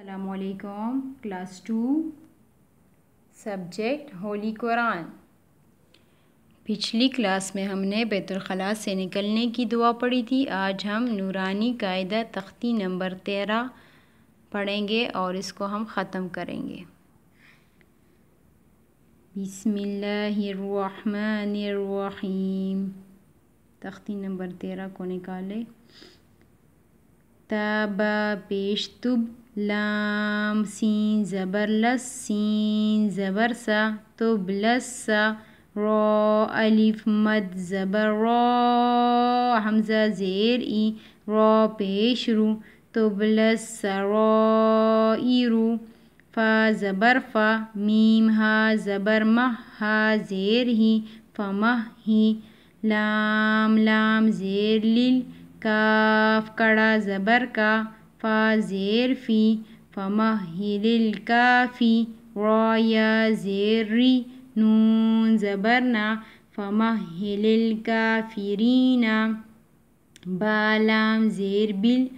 अलैक्म class two subject holy Quran पिछली class में हमने बैतुलखला से निकलने की दुआ पढ़ी थी आज हम नूरानी कायदा तख्ती नंबर तेरह पढ़ेंगे और इसको हम ख़त्म करेंगे बिस्मिल्लाहिर्रहमानिर्रहीम तख्ती नंबर तेरह को निकाले तब तुब لام سین زبر لس سین زبر سا تب لس را الف مد زبر را حمزه زیر ای را پیش رو تب لس را ای رو فا زبر فا میم ها زبر مه ها زیر هی فمه هی لام لام زیر لیل کاف کڑا زبر کا فا زير في فمهل الكافي را يا زير ري نون زبرنا فمهل الكافرين بالام زير بال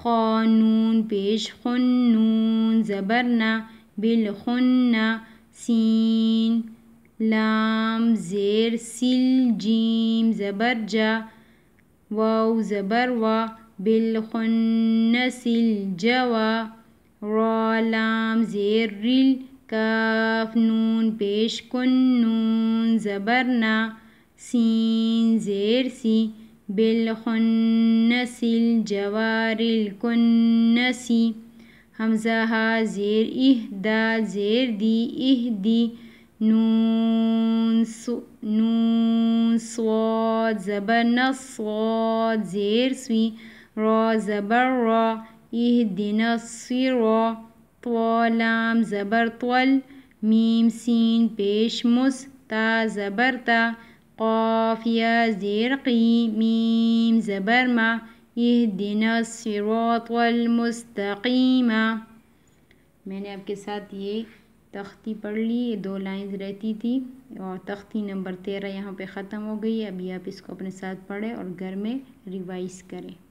خانون بيش خنون زبرنا بالخنا سين لام زير سل جيم زبرجة واو زبر و بالخنس الجوا را لام زیر ریل کاف نون پیش کن نون زبرنا سین زیر سی بالخنس الجوار الکنسی همزه ها زیر اهدا زیر دی اهدی نون سو نون صواد زبر نصواد زیر سوی ر زبر ر دن سر و لام زبر طول میم سین پیش مس تا زبر تا قفیہ ذیر قیم میم زبر ما عہ دن سِ طول میں نے آپ کے ساتھ یہ تختی پڑھ لی یہ دو لائنز رہتی تھی اور تختی نمبر تیرہ یہاں پہ ختم ہو گئی ابھی آپ اس کو اپنے ساتھ پڑھیں اور گھر میں ریوائز کریں